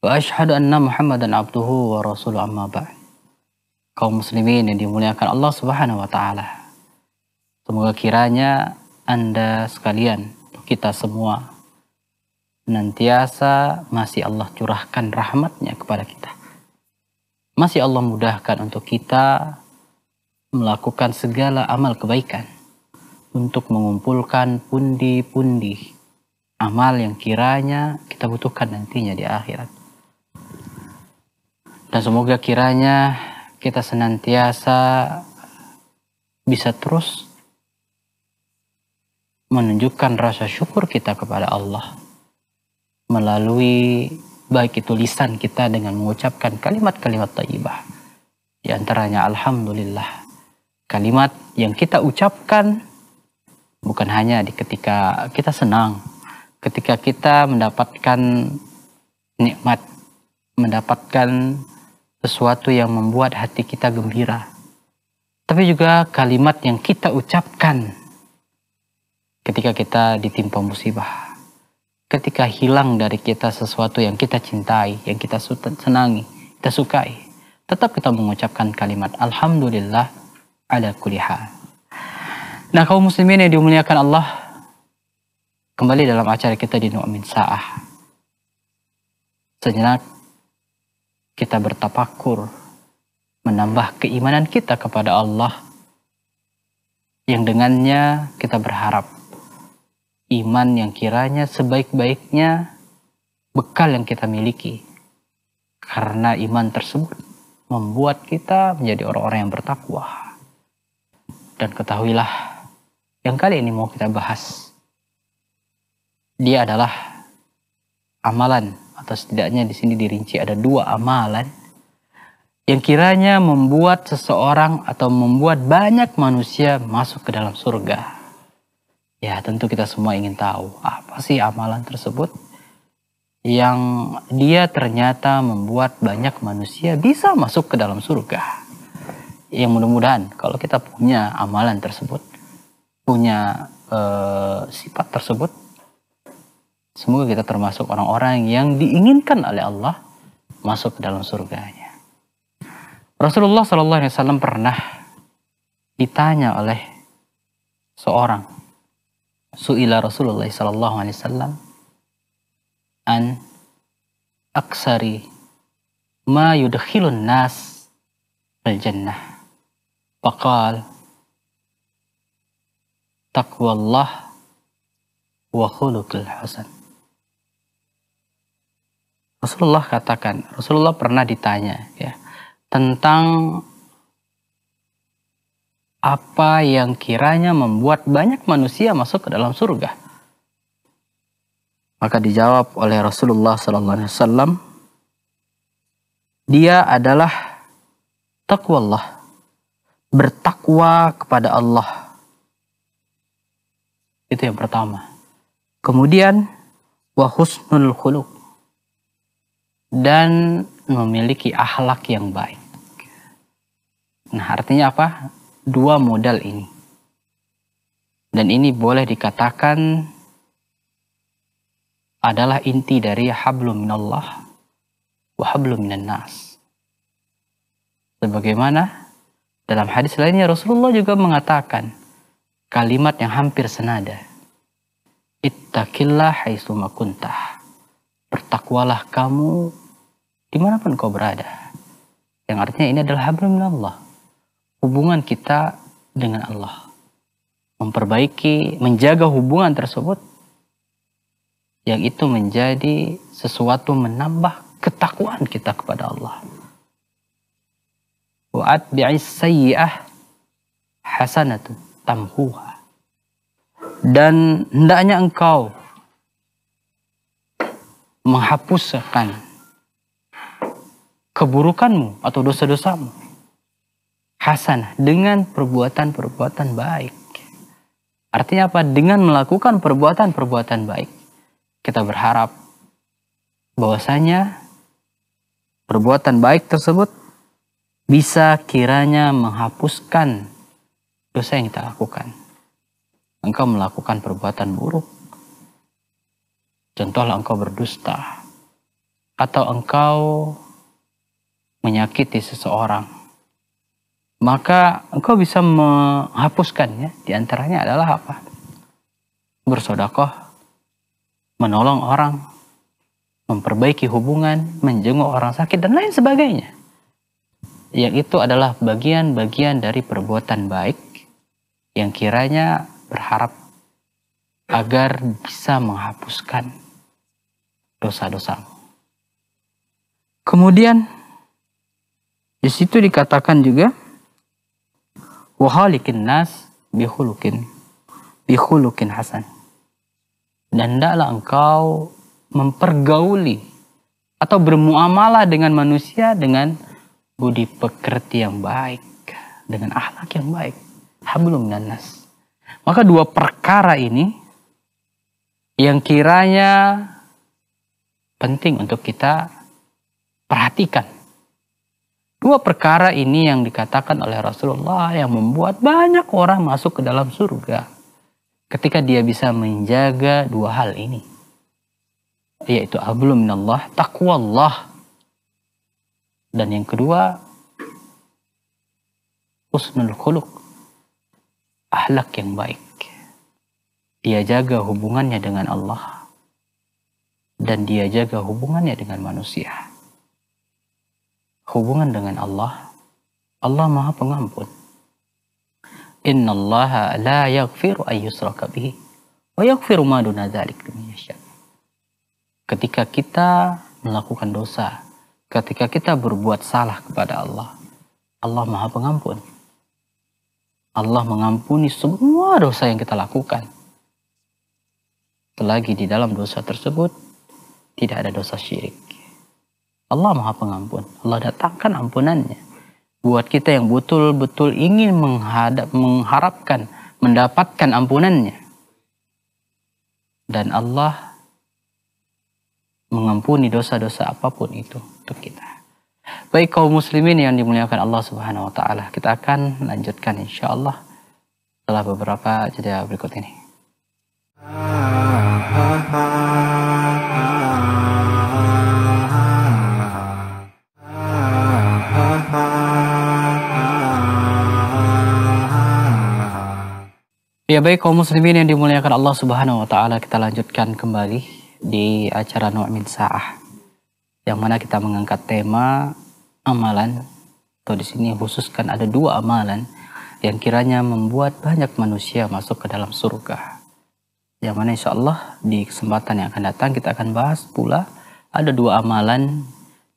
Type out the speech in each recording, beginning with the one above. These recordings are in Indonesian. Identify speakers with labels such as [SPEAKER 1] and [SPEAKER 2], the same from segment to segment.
[SPEAKER 1] wa anna muhammadan abduhu wa ورسوله amma بعد kaum muslimin yang dimuliakan Allah Subhanahu wa taala. Semoga kiranya Anda sekalian, kita semua nantiasa masih Allah curahkan rahmatnya kepada kita. Masih Allah mudahkan untuk kita melakukan segala amal kebaikan untuk mengumpulkan pundi-pundi amal yang kiranya kita butuhkan nantinya di akhirat. Dan semoga kiranya kita senantiasa bisa terus menunjukkan rasa syukur kita kepada Allah melalui baik itu lisan kita dengan mengucapkan kalimat-kalimat taibah. Di antaranya alhamdulillah. Kalimat yang kita ucapkan bukan hanya di ketika kita senang, ketika kita mendapatkan nikmat, mendapatkan sesuatu yang membuat hati kita gembira, tapi juga kalimat yang kita ucapkan ketika kita ditimpa musibah, ketika hilang dari kita sesuatu yang kita cintai, yang kita senangi, kita sukai, tetap kita mengucapkan kalimat Alhamdulillah ada kulihat. Nah kaum muslimin yang dimuliakan Allah Kembali dalam acara kita di Nu'min Sa'ah Sejenak kita bertapakur, menambah keimanan kita kepada Allah yang dengannya kita berharap iman yang kiranya sebaik-baiknya bekal yang kita miliki. Karena iman tersebut membuat kita menjadi orang-orang yang bertakwa. Dan ketahuilah yang kali ini mau kita bahas. Dia adalah amalan atau setidaknya di sini dirinci ada dua amalan yang kiranya membuat seseorang atau membuat banyak manusia masuk ke dalam surga. Ya, tentu kita semua ingin tahu apa sih amalan tersebut yang dia ternyata membuat banyak manusia bisa masuk ke dalam surga. Yang mudah-mudahan kalau kita punya amalan tersebut, punya eh, sifat tersebut, Semoga kita termasuk orang-orang yang diinginkan oleh Allah masuk ke dalam surganya. Rasulullah Shallallahu Alaihi Wasallam pernah ditanya oleh seorang suila Rasulullah Shallallahu Alaihi Wasallam an aksari ma yudkhilun nas al jannah. Faqal taqwallah wa khuluqul hasan. Rasulullah katakan, Rasulullah pernah ditanya ya tentang apa yang kiranya membuat banyak manusia masuk ke dalam surga. Maka dijawab oleh Rasulullah sallallahu alaihi wasallam, dia adalah Allah, bertakwa kepada Allah. Itu yang pertama. Kemudian wa husnul khuluq dan memiliki akhlak yang baik. Nah, artinya apa? Dua modal ini. Dan ini boleh dikatakan adalah inti dari hablum minallah wa hablum minan nas. Sebagaimana dalam hadis lainnya Rasulullah juga mengatakan kalimat yang hampir senada. Ittaqillah haitsu makuntah bertakwalah kamu dimanapun kau berada. Yang artinya ini adalah hablumin Allah. Hubungan kita dengan Allah. Memperbaiki, menjaga hubungan tersebut yang itu menjadi sesuatu menambah ketakwaan kita kepada Allah. Wa'at bi'is sayyi'ah hasanatu tamhuha. Dan hendaknya engkau menghapuskan keburukanmu atau dosa-dosamu. Hasan dengan perbuatan-perbuatan baik. Artinya apa? Dengan melakukan perbuatan-perbuatan baik, kita berharap bahwasanya perbuatan baik tersebut bisa kiranya menghapuskan dosa yang kita lakukan. Engkau melakukan perbuatan buruk, contohlah engkau berdusta atau engkau menyakiti seseorang, maka engkau bisa menghapuskannya. Di antaranya adalah apa? Bersodakoh, menolong orang, memperbaiki hubungan, menjenguk orang sakit, dan lain sebagainya. Yang itu adalah bagian-bagian dari perbuatan baik yang kiranya berharap agar bisa menghapuskan dosa-dosa. Kemudian di situ dikatakan juga wahalikin nas bihulukin bihulukin hasan. Dan tidaklah engkau mempergauli atau bermuamalah dengan manusia dengan budi pekerti yang baik, dengan akhlak yang baik. Hablum nanas. Maka dua perkara ini yang kiranya penting untuk kita perhatikan. Dua perkara ini yang dikatakan oleh Rasulullah yang membuat banyak orang masuk ke dalam surga. Ketika dia bisa menjaga dua hal ini. Yaitu ablu minallah, taqwallah. Dan yang kedua, husnul khuluq. Ahlak yang baik. Dia jaga hubungannya dengan Allah dan dia jaga hubungannya dengan manusia. Hubungan dengan Allah, Allah Maha Pengampun. Inna la yaghfiru ayyusraka bihi wa yaghfiru ma duna dzalik Ketika kita melakukan dosa, ketika kita berbuat salah kepada Allah, Allah Maha Pengampun. Allah mengampuni semua dosa yang kita lakukan. Selagi di dalam dosa tersebut tidak ada dosa syirik. Allah Maha Pengampun. Allah datangkan ampunannya buat kita yang betul-betul ingin menghadap mengharapkan mendapatkan ampunannya. Dan Allah mengampuni dosa-dosa apapun itu untuk kita. Baik kaum muslimin yang dimuliakan Allah Subhanahu wa taala, kita akan lanjutkan insya Allah setelah beberapa jeda berikut ini. Ah. Ya baik kaum muslimin yang dimuliakan Allah Subhanahu wa taala, kita lanjutkan kembali di acara Nu'min Sa'ah. Yang mana kita mengangkat tema amalan atau di sini khususkan ada dua amalan yang kiranya membuat banyak manusia masuk ke dalam surga. Yang mana insya Allah di kesempatan yang akan datang kita akan bahas pula ada dua amalan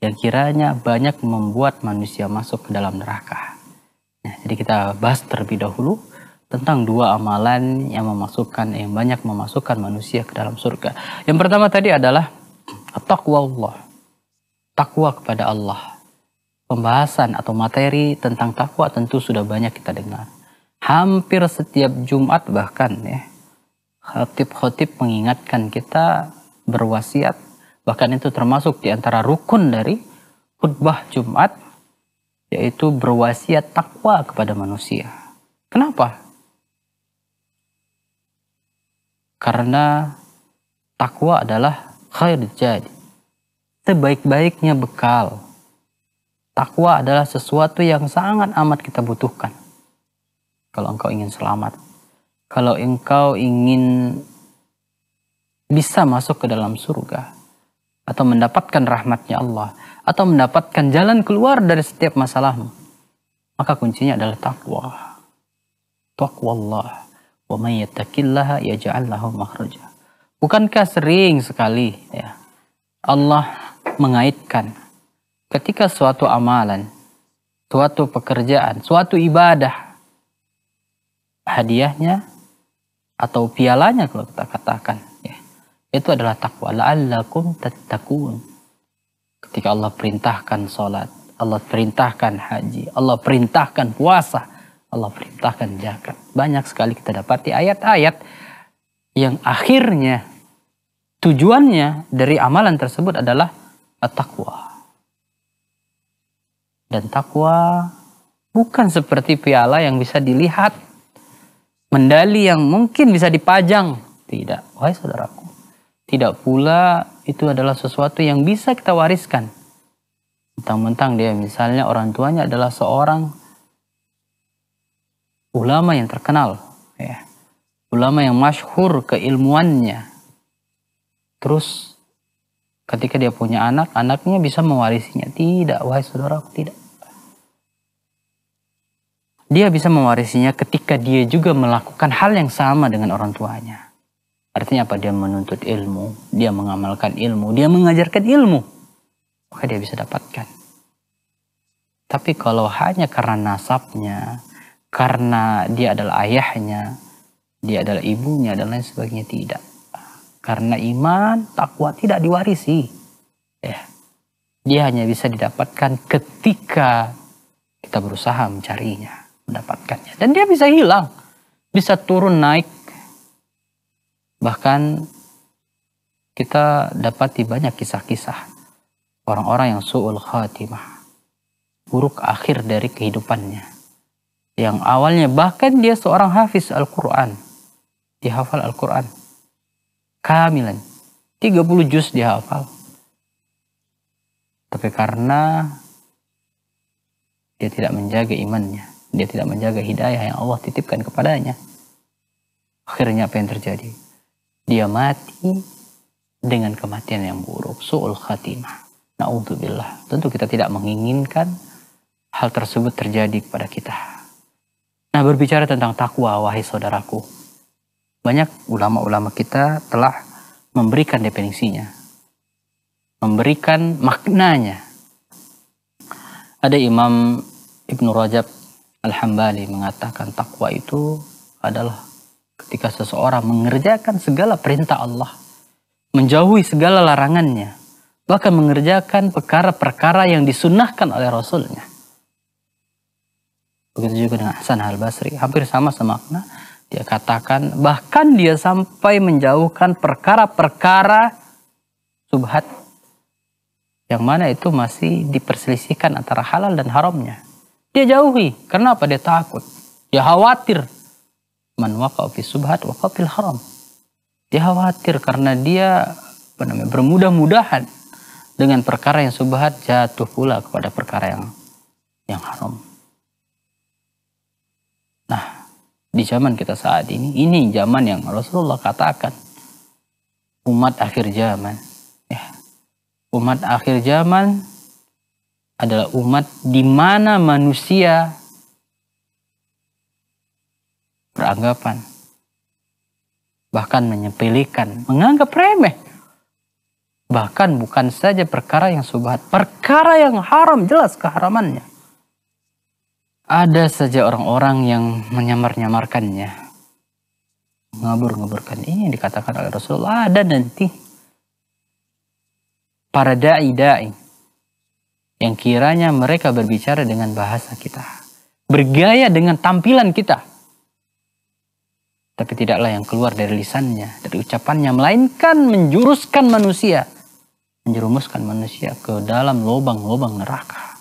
[SPEAKER 1] yang kiranya banyak membuat manusia masuk ke dalam neraka. Nah, jadi kita bahas terlebih dahulu tentang dua amalan yang memasukkan yang banyak memasukkan manusia ke dalam surga. Yang pertama tadi adalah takwa Allah. Takwa kepada Allah. Pembahasan atau materi tentang takwa tentu sudah banyak kita dengar. Hampir setiap Jumat bahkan ya khatib hotip mengingatkan kita berwasiat bahkan itu termasuk di antara rukun dari khutbah Jumat yaitu berwasiat takwa kepada manusia. Kenapa? Karena takwa adalah khair jadi. Sebaik-baiknya bekal. Takwa adalah sesuatu yang sangat amat kita butuhkan. Kalau engkau ingin selamat. Kalau engkau ingin bisa masuk ke dalam surga. Atau mendapatkan rahmatnya Allah. Atau mendapatkan jalan keluar dari setiap masalahmu. Maka kuncinya adalah takwa. Takwa Allah Bukankah sering sekali ya Allah mengaitkan ketika suatu amalan, suatu pekerjaan, suatu ibadah hadiahnya atau pialanya kalau kita katakan ya, itu adalah takwa la'allakum tattaqun ketika Allah perintahkan sholat Allah perintahkan haji Allah perintahkan puasa Allah perintahkan zakat. Banyak sekali kita dapati ayat-ayat yang akhirnya tujuannya dari amalan tersebut adalah takwa. Dan takwa bukan seperti piala yang bisa dilihat, medali yang mungkin bisa dipajang. Tidak, wahai saudaraku. Tidak pula itu adalah sesuatu yang bisa kita wariskan. Mentang-mentang dia misalnya orang tuanya adalah seorang ulama yang terkenal, ya. ulama yang masyhur keilmuannya. Terus ketika dia punya anak, anaknya bisa mewarisinya. Tidak, wahai saudara, tidak. Dia bisa mewarisinya ketika dia juga melakukan hal yang sama dengan orang tuanya. Artinya apa? Dia menuntut ilmu, dia mengamalkan ilmu, dia mengajarkan ilmu. Maka dia bisa dapatkan. Tapi kalau hanya karena nasabnya, karena dia adalah ayahnya, dia adalah ibunya dan lain sebagainya tidak. Karena iman, takwa tidak diwarisi. Ya. Dia hanya bisa didapatkan ketika kita berusaha mencarinya, mendapatkannya. Dan dia bisa hilang, bisa turun naik. Bahkan kita dapat di banyak kisah-kisah orang-orang yang su'ul khatimah. Buruk akhir dari kehidupannya yang awalnya bahkan dia seorang hafiz Al-Quran. dihafal Al-Quran. Kamilan. 30 juz dihafal Tapi karena dia tidak menjaga imannya. Dia tidak menjaga hidayah yang Allah titipkan kepadanya. Akhirnya apa yang terjadi? Dia mati dengan kematian yang buruk. Su'ul khatimah. Na'udzubillah. Tentu kita tidak menginginkan hal tersebut terjadi kepada kita. Nah, berbicara tentang takwa, wahai saudaraku, banyak ulama-ulama kita telah memberikan definisinya, memberikan maknanya. Ada Imam Ibnu Rajab Al-Hambali mengatakan takwa itu adalah ketika seseorang mengerjakan segala perintah Allah, menjauhi segala larangannya, bahkan mengerjakan perkara-perkara yang disunahkan oleh Rasulnya Begitu juga dengan Hasan Al Basri, hampir sama semakna. Dia katakan bahkan dia sampai menjauhkan perkara-perkara subhat yang mana itu masih diperselisihkan antara halal dan haramnya. Dia jauhi, karena apa dia takut? Dia khawatir man waqa fi subhat waqa haram. Dia khawatir karena dia namanya bermudah-mudahan dengan perkara yang subhat jatuh pula kepada perkara yang yang haram. Nah, di zaman kita saat ini, ini zaman yang Rasulullah katakan umat akhir zaman. Ya. Umat akhir zaman adalah umat di mana manusia beranggapan bahkan menyepelekan, menganggap remeh bahkan bukan saja perkara yang subhat, perkara yang haram jelas keharamannya. Ada saja orang-orang yang menyamar-nyamarkannya. Ngabur-ngaburkan. Ini yang dikatakan oleh Rasulullah. Ada nanti. Para da'i-da'i. Yang kiranya mereka berbicara dengan bahasa kita. Bergaya dengan tampilan kita. Tapi tidaklah yang keluar dari lisannya, dari ucapannya. Melainkan menjuruskan manusia menjerumuskan manusia ke dalam lubang-lubang neraka.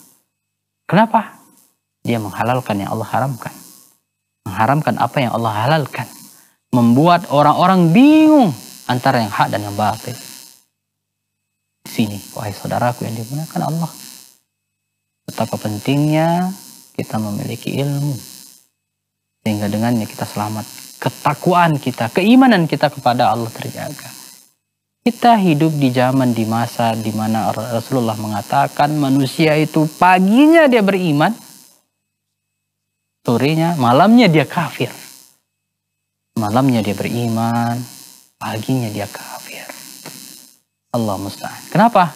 [SPEAKER 1] Kenapa? Dia menghalalkan yang Allah haramkan. Mengharamkan apa yang Allah halalkan. Membuat orang-orang bingung antara yang hak dan yang batil. Di sini, wahai saudaraku yang dimuliakan Allah. Betapa pentingnya kita memiliki ilmu. Sehingga dengannya kita selamat. Ketakuan kita, keimanan kita kepada Allah terjaga. Kita hidup di zaman di masa di mana Rasulullah mengatakan manusia itu paginya dia beriman, sorenya, malamnya dia kafir. Malamnya dia beriman, paginya dia kafir. Allah musta'an. Kenapa?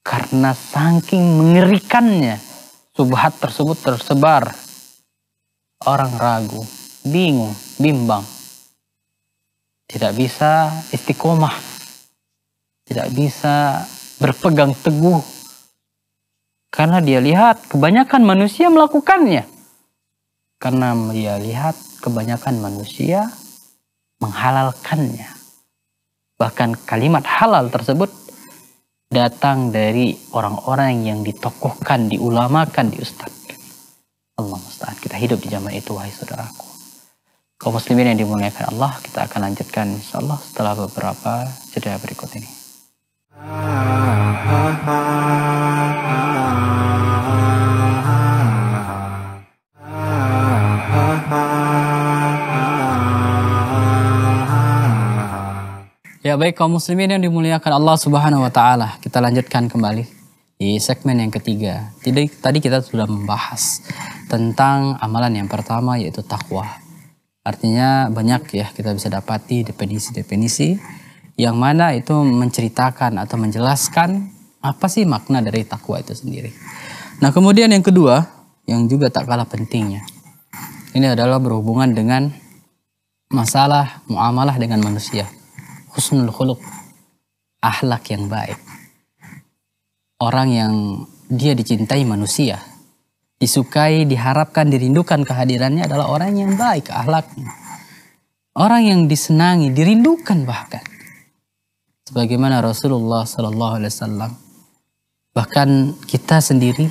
[SPEAKER 1] Karena saking mengerikannya subhat tersebut tersebar. Orang ragu, bingung, bimbang. Tidak bisa istiqomah. Tidak bisa berpegang teguh. Karena dia lihat kebanyakan manusia melakukannya karena dia lihat kebanyakan manusia menghalalkannya. Bahkan kalimat halal tersebut datang dari orang-orang yang ditokohkan, diulamakan, diustadkan. Allah mustahil Kita hidup di zaman itu, wahai saudaraku. Kau muslimin yang dimuliakan Allah, kita akan lanjutkan insya Allah setelah beberapa jeda berikut ini. baik kaum muslimin yang dimuliakan Allah Subhanahu wa taala. Kita lanjutkan kembali di segmen yang ketiga. Tadi tadi kita sudah membahas tentang amalan yang pertama yaitu takwa. Artinya banyak ya kita bisa dapati definisi-definisi yang mana itu menceritakan atau menjelaskan apa sih makna dari takwa itu sendiri. Nah, kemudian yang kedua yang juga tak kalah pentingnya. Ini adalah berhubungan dengan masalah muamalah dengan manusia husnul khuluk ahlak yang baik. Orang yang dia dicintai manusia, disukai, diharapkan, dirindukan kehadirannya adalah orang yang baik ahlaknya. Orang yang disenangi, dirindukan bahkan. Sebagaimana Rasulullah Sallallahu Alaihi Wasallam, bahkan kita sendiri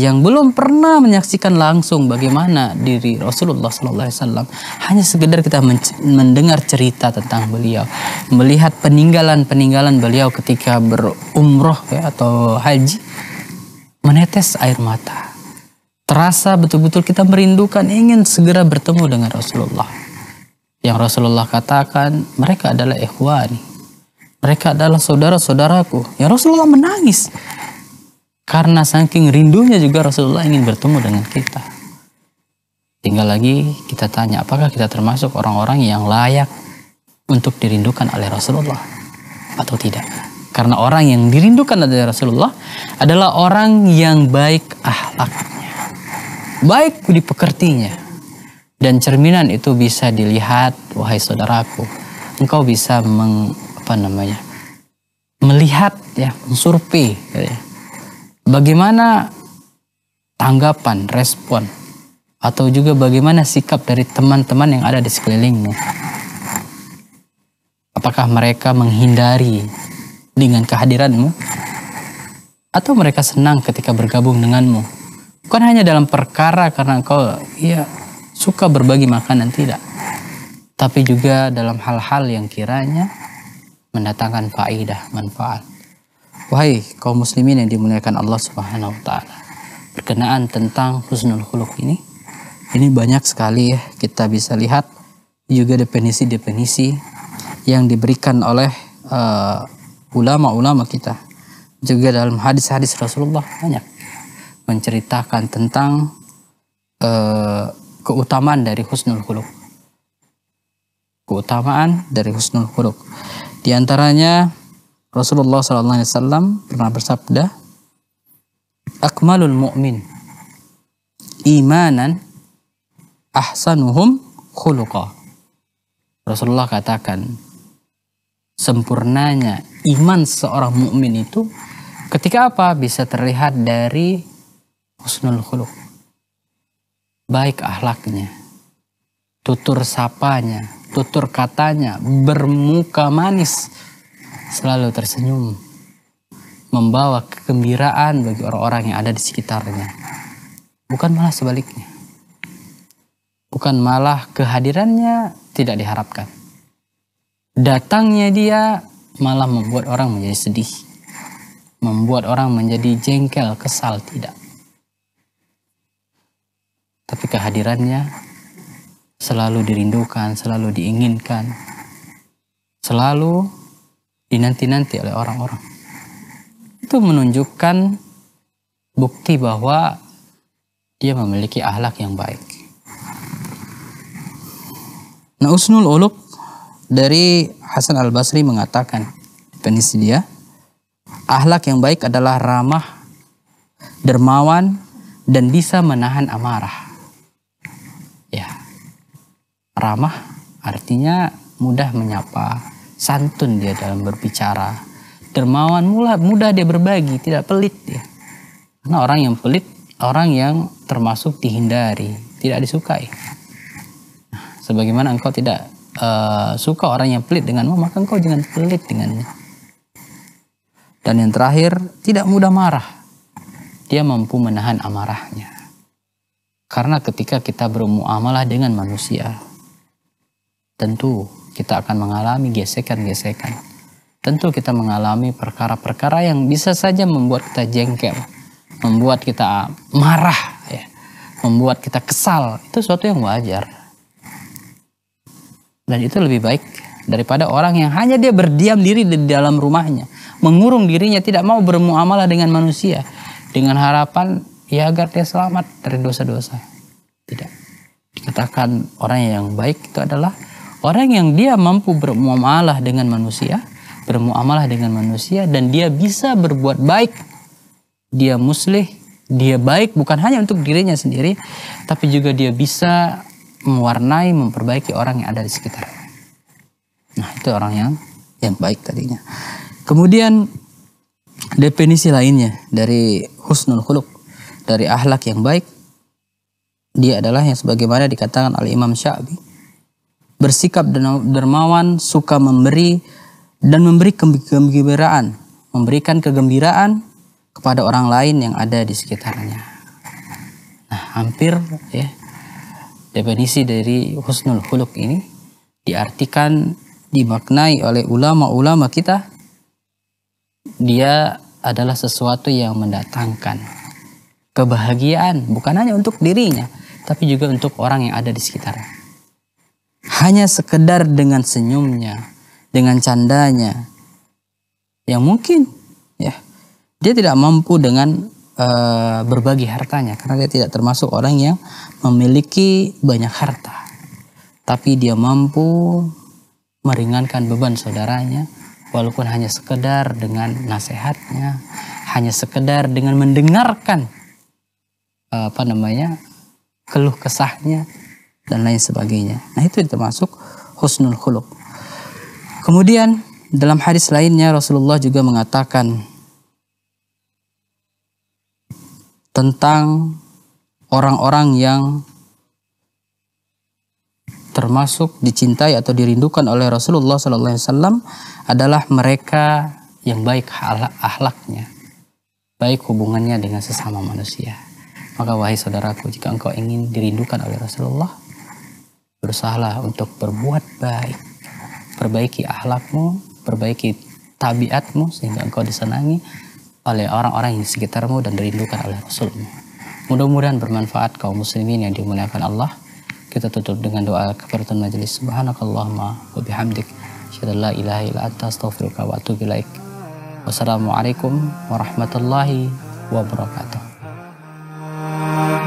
[SPEAKER 1] yang belum pernah menyaksikan langsung bagaimana diri Rasulullah SAW. Hanya sekedar kita mendengar cerita tentang beliau, melihat peninggalan-peninggalan beliau ketika berumroh ya, atau haji, menetes air mata. Terasa betul-betul kita merindukan ingin segera bertemu dengan Rasulullah. Yang Rasulullah katakan, mereka adalah ikhwani. Mereka adalah saudara-saudaraku. Yang Rasulullah menangis karena saking rindunya juga Rasulullah ingin bertemu dengan kita. Tinggal lagi kita tanya, apakah kita termasuk orang-orang yang layak untuk dirindukan oleh Rasulullah atau tidak? Karena orang yang dirindukan oleh Rasulullah adalah orang yang baik akhlaknya, baik di pekertinya. Dan cerminan itu bisa dilihat, wahai saudaraku, engkau bisa meng, apa namanya, melihat ya, survei ya, bagaimana tanggapan, respon, atau juga bagaimana sikap dari teman-teman yang ada di sekelilingmu? Apakah mereka menghindari dengan kehadiranmu? Atau mereka senang ketika bergabung denganmu? Bukan hanya dalam perkara karena engkau ya, suka berbagi makanan, tidak. Tapi juga dalam hal-hal yang kiranya mendatangkan faedah, manfaat. Wahai kaum muslimin yang dimuliakan Allah Subhanahu wa taala. Berkenaan tentang husnul khuluq ini, ini banyak sekali ya kita bisa lihat juga definisi-definisi yang diberikan oleh eh, ulama-ulama uh, kita. Juga dalam hadis-hadis Rasulullah banyak menceritakan tentang uh, keutamaan dari husnul khuluq. Keutamaan dari husnul khuluq. Di antaranya Rasulullah sallallahu alaihi wasallam pernah bersabda, "Akmalul mu'min imanan ahsanuhum khuluqa." Rasulullah katakan, sempurnanya iman seorang mukmin itu ketika apa? Bisa terlihat dari husnul khuluq. Baik ahlaknya, tutur sapanya, tutur katanya, bermuka manis, selalu tersenyum, membawa kegembiraan bagi orang-orang yang ada di sekitarnya. Bukan malah sebaliknya. Bukan malah kehadirannya tidak diharapkan. Datangnya dia malah membuat orang menjadi sedih. Membuat orang menjadi jengkel, kesal, tidak. Tapi kehadirannya selalu dirindukan, selalu diinginkan, selalu dinanti-nanti oleh orang-orang. Itu menunjukkan bukti bahwa dia memiliki ahlak yang baik. Nah, Usnul Uluk dari Hasan Al-Basri mengatakan, penisi dia, ahlak yang baik adalah ramah, dermawan, dan bisa menahan amarah. Ya, ramah artinya mudah menyapa, santun dia dalam berbicara. Dermawan mula, mudah dia berbagi, tidak pelit dia. Karena orang yang pelit, orang yang termasuk dihindari, tidak disukai. Nah, sebagaimana engkau tidak uh, suka orang yang pelit denganmu, maka engkau jangan pelit dengannya. Dan yang terakhir, tidak mudah marah. Dia mampu menahan amarahnya. Karena ketika kita bermuamalah dengan manusia, tentu kita akan mengalami gesekan-gesekan. Tentu kita mengalami perkara-perkara yang bisa saja membuat kita jengkel, membuat kita marah, ya, membuat kita kesal. Itu sesuatu yang wajar. Dan itu lebih baik daripada orang yang hanya dia berdiam diri di dalam rumahnya, mengurung dirinya tidak mau bermuamalah dengan manusia dengan harapan ya agar dia selamat dari dosa-dosa. Tidak. Dikatakan orang yang baik itu adalah Orang yang dia mampu bermuamalah dengan manusia, bermuamalah dengan manusia dan dia bisa berbuat baik. Dia muslih, dia baik bukan hanya untuk dirinya sendiri, tapi juga dia bisa mewarnai, memperbaiki orang yang ada di sekitar. Nah, itu orang yang yang baik tadinya. Kemudian definisi lainnya dari husnul khuluq, dari ahlak yang baik dia adalah yang sebagaimana dikatakan oleh Imam Syafi'i bersikap dermawan, suka memberi, dan memberi kegembiraan, memberikan kegembiraan kepada orang lain yang ada di sekitarnya. Nah, hampir ya definisi dari husnul khuluq ini diartikan dimaknai oleh ulama-ulama kita dia adalah sesuatu yang mendatangkan kebahagiaan bukan hanya untuk dirinya tapi juga untuk orang yang ada di sekitarnya hanya sekedar dengan senyumnya, dengan candanya. Yang mungkin ya dia tidak mampu dengan e, berbagi hartanya karena dia tidak termasuk orang yang memiliki banyak harta. Tapi dia mampu meringankan beban saudaranya walaupun hanya sekedar dengan nasihatnya, hanya sekedar dengan mendengarkan eh, apa namanya keluh kesahnya dan lain sebagainya. Nah itu termasuk husnul khuluq. Kemudian dalam hadis lainnya Rasulullah juga mengatakan tentang orang-orang yang termasuk dicintai atau dirindukan oleh Rasulullah Sallallahu Alaihi Wasallam adalah mereka yang baik ahlaknya, baik hubungannya dengan sesama manusia. Maka wahai saudaraku, jika engkau ingin dirindukan oleh Rasulullah, bersalah untuk berbuat baik. Perbaiki ahlakmu, perbaiki tabiatmu sehingga engkau disenangi oleh orang-orang yang di sekitarmu dan dirindukan oleh Rasulmu. Mudah-mudahan bermanfaat kaum muslimin yang dimuliakan Allah. Kita tutup dengan doa kafaratul majelis. Subhanakallahumma wa bihamdik. Syadallah ilaha illa anta astaghfiruka wa atubu ilaik. Wassalamualaikum warahmatullahi wabarakatuh.